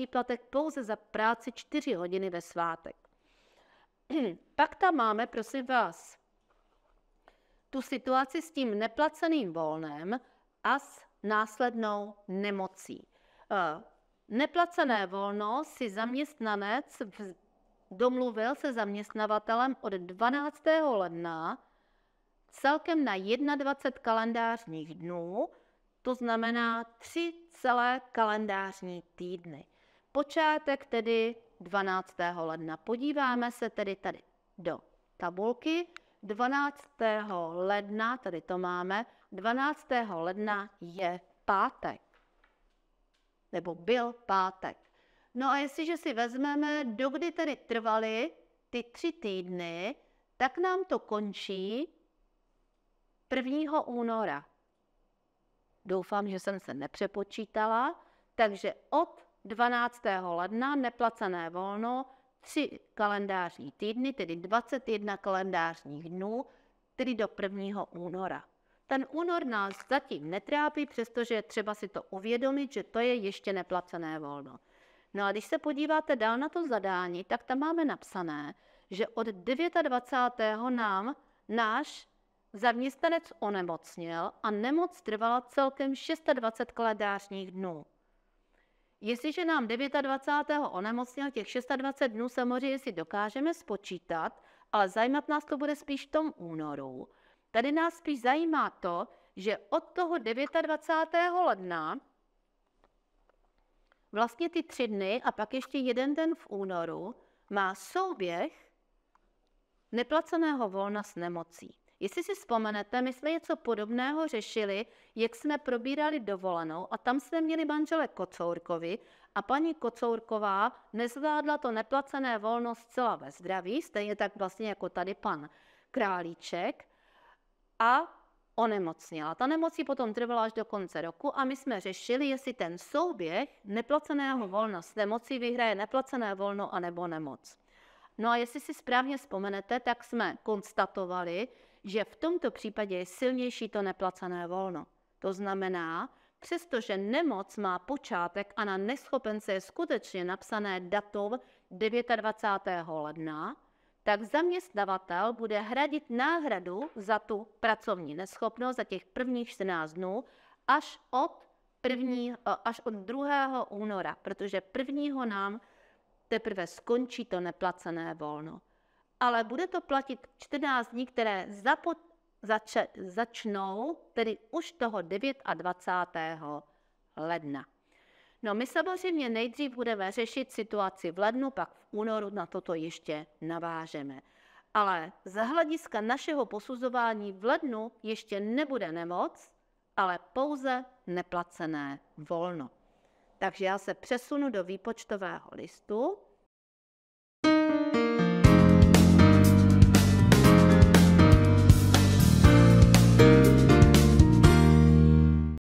příplatek pouze za práci 4 hodiny ve svátek. Pak tam máme, prosím vás, tu situaci s tím neplaceným volném a s následnou nemocí. Eh, neplacené volno si zaměstnanec domluvil se zaměstnavatelem od 12. ledna celkem na 21 kalendářních dnů, to znamená 3 celé kalendářní týdny. Počátek tedy 12. ledna. Podíváme se tedy tady do tabulky. 12. ledna, tady to máme, 12. ledna je pátek. Nebo byl pátek. No a jestliže si vezmeme, dokdy tedy trvaly ty tři týdny, tak nám to končí 1. února. Doufám, že jsem se nepřepočítala. Takže od 12. ledna neplacené volno, 3 kalendářní týdny, tedy 21 kalendářních dnů, tedy do 1. února. Ten únor nás zatím netrápí, přestože je třeba si to uvědomit, že to je ještě neplacené volno. No a když se podíváte dál na to zadání, tak tam máme napsané, že od 29. nám náš zaměstnanec onemocněl a nemoc trvala celkem 26 kalendářních dnů. Jestliže nám 29. onemocněl, těch 26 dnů samozřejmě si dokážeme spočítat, ale zajímat nás to bude spíš v tom únoru. Tady nás spíš zajímá to, že od toho 29. ledna vlastně ty tři dny a pak ještě jeden den v únoru má souběh neplaceného volna s nemocí. Jestli si vzpomenete, my jsme něco podobného řešili, jak jsme probírali dovolenou a tam jsme měli manžele Kocourkovi a paní Kocourková nezvládla to neplacené volno zcela ve zdraví, stejně tak vlastně jako tady pan Králíček a onemocněla. Ta nemocí potom trvala až do konce roku a my jsme řešili, jestli ten souběh neplaceného volna s nemocí vyhraje neplacené volno anebo nemoc. No a jestli si správně vzpomenete, tak jsme konstatovali, že v tomto případě je silnější to neplacené volno. To znamená, přestože nemoc má počátek a na neschopence je skutečně napsané datum 29. ledna, tak zaměstnavatel bude hradit náhradu za tu pracovní neschopnost za těch prvních 14 dnů až od, první, až od 2. února, protože prvního nám teprve skončí to neplacené volno ale bude to platit 14 dní, které zapo- zače, začnou, tedy už toho 29. ledna. No my samozřejmě nejdřív budeme řešit situaci v lednu, pak v únoru na toto ještě navážeme. Ale z hlediska našeho posuzování v lednu ještě nebude nemoc, ale pouze neplacené volno. Takže já se přesunu do výpočtového listu. thank you